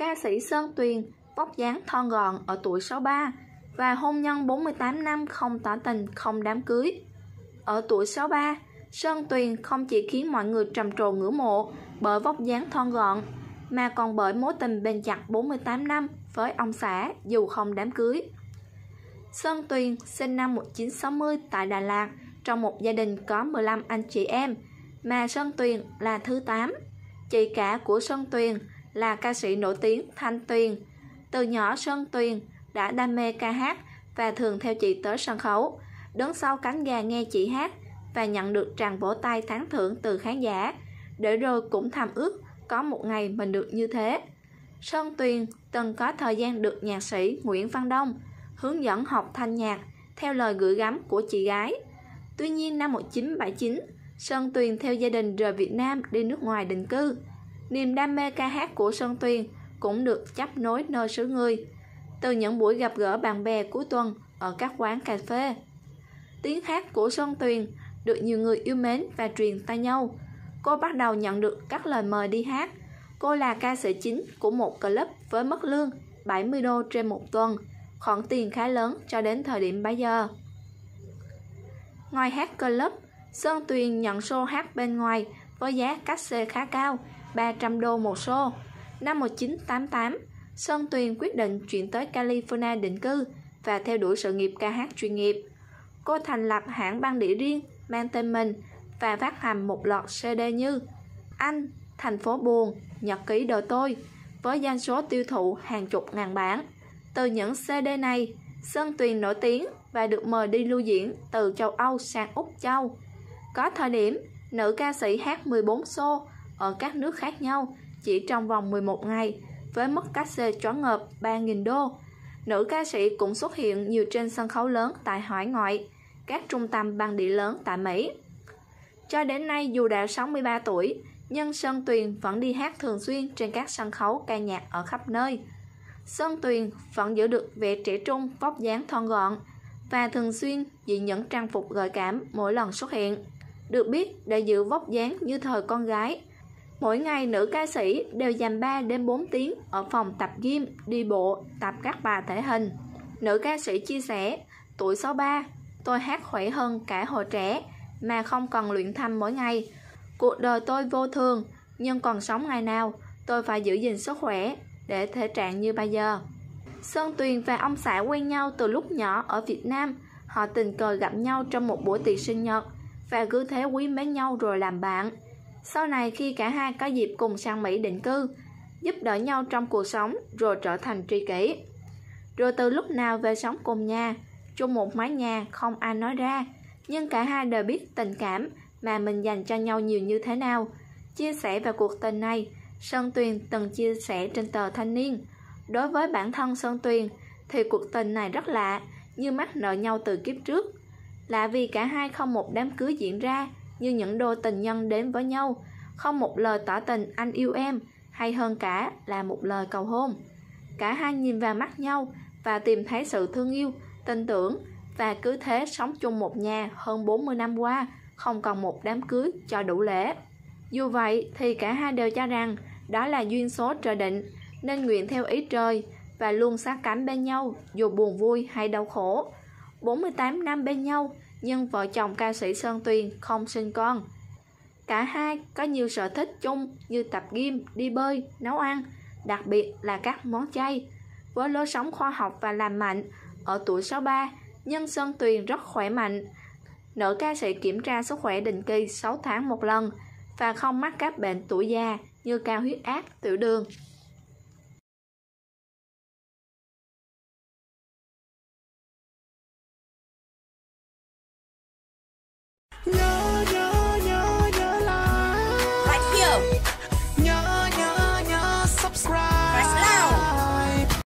ca sĩ Sơn Tuyền, vóc dáng thon gọn ở tuổi 63 và hôn nhân 48 năm không tỏ tình, không đám cưới. Ở tuổi 63, Sơn Tuyền không chỉ khiến mọi người trầm trồ ngưỡng mộ bởi vóc dáng thon gọn, mà còn bởi mối tình bền chặt 48 năm với ông xã dù không đám cưới. Sơn Tuyền sinh năm 1960 tại Đà Lạt trong một gia đình có 15 anh chị em, mà Sơn Tuyền là thứ 8. Chị cả của Sơn Tuyền là ca sĩ nổi tiếng Thanh Tuyền. Từ nhỏ Sơn Tuyền đã đam mê ca hát và thường theo chị tới sân khấu, đứng sau cánh gà nghe chị hát và nhận được tràng vỗ tay tán thưởng từ khán giả, để rồi cũng thầm ước có một ngày mình được như thế. Sơn Tuyền từng có thời gian được nhạc sĩ Nguyễn Văn Đông hướng dẫn học thanh nhạc theo lời gửi gắm của chị gái. Tuy nhiên năm 1979, Sơn Tuyền theo gia đình rời Việt Nam đi nước ngoài định cư niềm đam mê ca hát của Sơn Tuyền cũng được chấp nối nơi xứ người từ những buổi gặp gỡ bạn bè cuối tuần ở các quán cà phê. Tiếng hát của Sơn Tuyền được nhiều người yêu mến và truyền tay nhau. Cô bắt đầu nhận được các lời mời đi hát. Cô là ca sĩ chính của một club với mức lương 70 đô trên một tuần, khoản tiền khá lớn cho đến thời điểm bấy giờ. Ngoài hát club, Sơn Tuyền nhận show hát bên ngoài với giá cách xê khá cao 300 đô một xô. Năm 1988, Sơn Tuyền quyết định chuyển tới California định cư và theo đuổi sự nghiệp ca hát chuyên nghiệp. Cô thành lập hãng băng đĩa riêng mang tên mình và phát hành một loạt CD như Anh, Thành phố buồn, Nhật ký đời tôi với doanh số tiêu thụ hàng chục ngàn bản. Từ những CD này, Sơn Tuyền nổi tiếng và được mời đi lưu diễn từ châu Âu sang Úc Châu. Có thời điểm, nữ ca sĩ hát 14 show ở các nước khác nhau chỉ trong vòng 11 ngày với mức cách xê choáng ngợp 3.000 đô. Nữ ca sĩ cũng xuất hiện nhiều trên sân khấu lớn tại hải ngoại, các trung tâm băng địa lớn tại Mỹ. Cho đến nay dù đã 63 tuổi, nhưng Sơn Tuyền vẫn đi hát thường xuyên trên các sân khấu ca nhạc ở khắp nơi. Sơn Tuyền vẫn giữ được vẻ trẻ trung, vóc dáng thon gọn và thường xuyên diện những trang phục gợi cảm mỗi lần xuất hiện được biết đã giữ vóc dáng như thời con gái. Mỗi ngày nữ ca sĩ đều dành 3 đến 4 tiếng ở phòng tập gym, đi bộ, tập các bài thể hình. Nữ ca sĩ chia sẻ, tuổi 63, tôi hát khỏe hơn cả hồi trẻ mà không cần luyện thăm mỗi ngày. Cuộc đời tôi vô thường, nhưng còn sống ngày nào, tôi phải giữ gìn sức khỏe để thể trạng như bây giờ. Sơn Tuyền và ông xã quen nhau từ lúc nhỏ ở Việt Nam. Họ tình cờ gặp nhau trong một buổi tiệc sinh nhật – và cứ thế quý mến nhau rồi làm bạn. Sau này khi cả hai có dịp cùng sang Mỹ định cư, giúp đỡ nhau trong cuộc sống rồi trở thành tri kỷ. Rồi từ lúc nào về sống cùng nhà, chung một mái nhà không ai nói ra, nhưng cả hai đều biết tình cảm mà mình dành cho nhau nhiều như thế nào. Chia sẻ về cuộc tình này, Sơn Tuyền từng chia sẻ trên tờ Thanh Niên. Đối với bản thân Sơn Tuyền thì cuộc tình này rất lạ, như mắc nợ nhau từ kiếp trước là vì cả hai không một đám cưới diễn ra như những đôi tình nhân đến với nhau không một lời tỏ tình anh yêu em hay hơn cả là một lời cầu hôn cả hai nhìn vào mắt nhau và tìm thấy sự thương yêu tin tưởng và cứ thế sống chung một nhà hơn 40 năm qua không còn một đám cưới cho đủ lễ dù vậy thì cả hai đều cho rằng đó là duyên số trời định nên nguyện theo ý trời và luôn sát cánh bên nhau dù buồn vui hay đau khổ 48 năm bên nhau, nhưng vợ chồng ca sĩ Sơn Tuyền không sinh con. Cả hai có nhiều sở thích chung như tập gym, đi bơi, nấu ăn, đặc biệt là các món chay. Với lối sống khoa học và làm mạnh, ở tuổi 63, nhân Sơn Tuyền rất khỏe mạnh. Nữ ca sĩ kiểm tra sức khỏe định kỳ 6 tháng một lần và không mắc các bệnh tuổi già như cao huyết áp, tiểu đường,